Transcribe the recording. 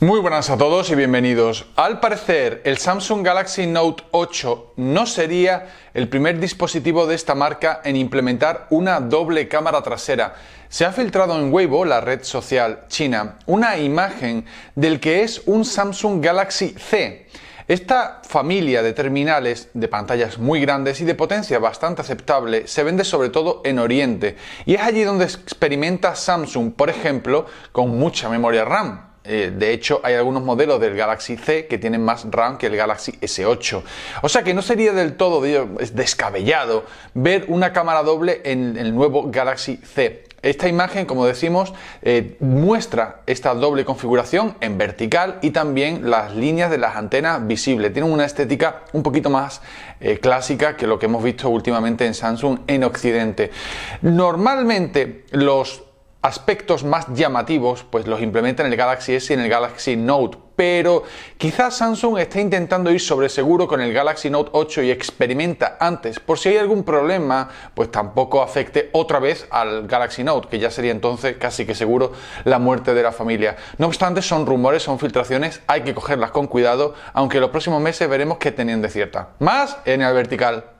Muy buenas a todos y bienvenidos. Al parecer, el Samsung Galaxy Note 8 no sería el primer dispositivo de esta marca en implementar una doble cámara trasera. Se ha filtrado en Weibo, la red social china, una imagen del que es un Samsung Galaxy C. Esta familia de terminales de pantallas muy grandes y de potencia bastante aceptable se vende sobre todo en Oriente y es allí donde experimenta Samsung, por ejemplo, con mucha memoria RAM, eh, de hecho, hay algunos modelos del Galaxy C que tienen más RAM que el Galaxy S8. O sea que no sería del todo descabellado ver una cámara doble en el nuevo Galaxy C. Esta imagen, como decimos, eh, muestra esta doble configuración en vertical y también las líneas de las antenas visibles. Tienen una estética un poquito más eh, clásica que lo que hemos visto últimamente en Samsung en Occidente. Normalmente los aspectos más llamativos, pues los implementa en el Galaxy S y en el Galaxy Note. Pero quizás Samsung está intentando ir sobre seguro con el Galaxy Note 8 y experimenta antes, por si hay algún problema, pues tampoco afecte otra vez al Galaxy Note, que ya sería entonces casi que seguro la muerte de la familia. No obstante, son rumores, son filtraciones, hay que cogerlas con cuidado, aunque en los próximos meses veremos qué tenían de cierta. Más en el vertical.